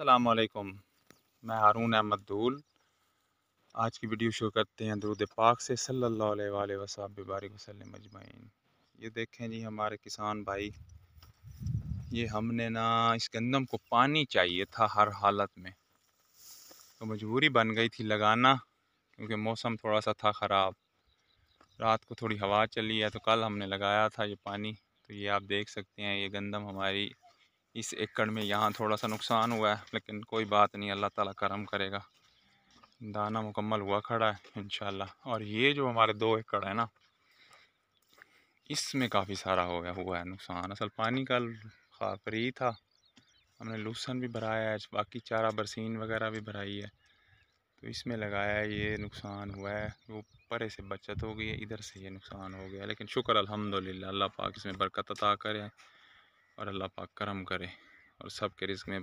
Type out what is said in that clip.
अल्लाम मैं हारून अहमद दूल आज की वीडियो शुरू करते हैं दरुद पाक से सल्ला वसाब बारिक वसलम अजमाइन ये देखें जी हमारे किसान भाई ये हमने ना इस गंदम को पानी चाहिए था हर हालत में तो मजबूरी बन गई थी लगाना क्योंकि मौसम थोड़ा सा था ख़राब रात को थोड़ी हवा चली है तो कल हमने लगाया था ये पानी तो ये आप देख सकते हैं ये गंदम हमारी इस एकड़ में यहाँ थोड़ा सा नुकसान हुआ है लेकिन कोई बात नहीं अल्लाह ताला करम करेगा दाना मुकम्मल हुआ खड़ा है इन और ये जो हमारे दो एकड़ है ना इसमें काफ़ी सारा हो गया हुआ है नुकसान असल पानी का खाकरी था हमने लूसन भी भराया है बाकी चारा बरसीन वगैरह भी भराई है तो इसमें लगाया है ये नुकसान हुआ है वो परे से बचत हो गई है इधर से ये नुकसान हो गया लेकिन शुक्र अलहमदिल्ला अल्लाह पाक इसमें बरकत अता करें और अल्लाह पाक करम करे और सब के रिस्क में